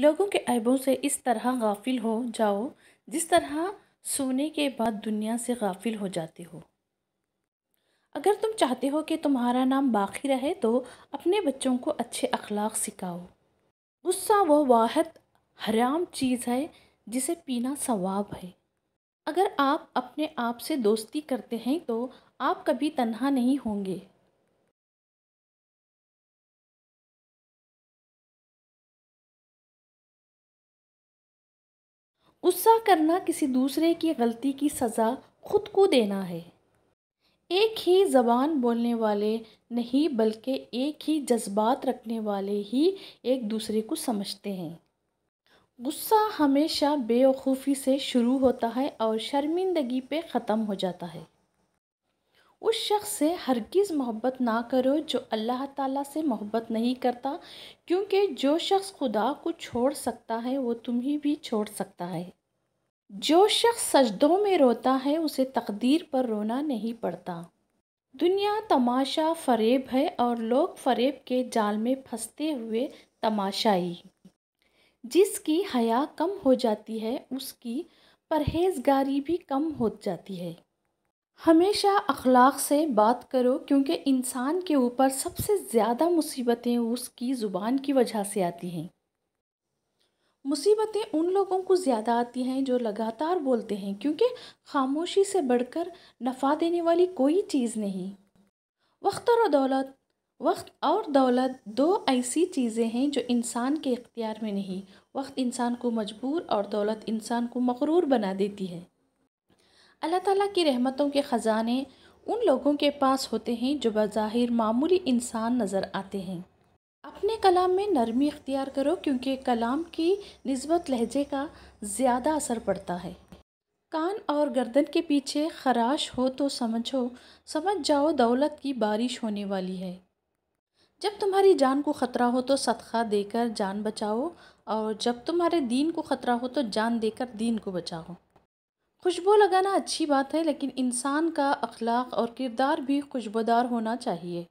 लोगों के ऐबों से इस तरह गाफिल हो जाओ जिस तरह सोने के बाद दुनिया से गाफिल हो जाते हो अगर तुम चाहते हो कि तुम्हारा नाम बाकी रहे तो अपने बच्चों को अच्छे अखलाक सिखाओ गुस्सा वह वाहद हराम चीज़ है जिसे पीना सवाब है अगर आप अपने आप से दोस्ती करते हैं तो आप कभी तन्हा नहीं होंगे गुस्सा करना किसी दूसरे की गलती की सज़ा खुद को देना है एक ही ज़बान बोलने वाले नहीं बल्कि एक ही जज्बात रखने वाले ही एक दूसरे को समझते हैं गुस्सा हमेशा बेवकूफ़ी से शुरू होता है और शर्मिंदगी पे ख़त्म हो जाता है उस शख्स से हरगिज़ मोहब्बत ना करो जो अल्लाह ताला से मोहब्बत नहीं करता क्योंकि जो शख्स खुदा को छोड़ सकता है वो तुम्हें भी छोड़ सकता है जो शख्स सजदों में रोता है उसे तकदीर पर रोना नहीं पड़ता दुनिया तमाशा फरेब है और लोग फरेब के जाल में फंसते हुए तमाशाई जिसकी हया कम हो जाती है उसकी परहेजगारी भी कम हो जाती है हमेशा अखलाक से बात करो क्योंकि इंसान के ऊपर सबसे ज़्यादा मुसीबतें उसकी ज़ुबान की वजह से आती हैं मुसीबतें उन लोगों को ज़्यादा आती हैं जो लगातार बोलते हैं क्योंकि खामोशी से बढ़कर नफ़ा देने वाली कोई चीज़ नहीं वक्त और दौलत वक्त और दौलत दो ऐसी चीज़ें हैं जो इंसान के इख्तियार में नहीं वक्त इंसान को मजबूर और दौलत इंसान को मकरूर बना देती है अल्लाह ताला की रहमतों के ख़जाने उन लोगों के पास होते हैं जो बज़ाहिर मामूली इंसान नज़र आते हैं अपने कलाम में नरमी इख्तियार करो क्योंकि कलाम की नस्बत लहजे का ज़्यादा असर पड़ता है कान और गर्दन के पीछे खराश हो तो समझो समझ जाओ दौलत की बारिश होने वाली है जब तुम्हारी जान को ख़तरा हो तो सदका देकर जान बचाओ और जब तुम्हारे दीन को ख़तरा हो तो जान देकर दीन को बचाओ खुशबू लगाना अच्छी बात है लेकिन इंसान का अखलाक और किरदार भी खुशबूदार होना चाहिए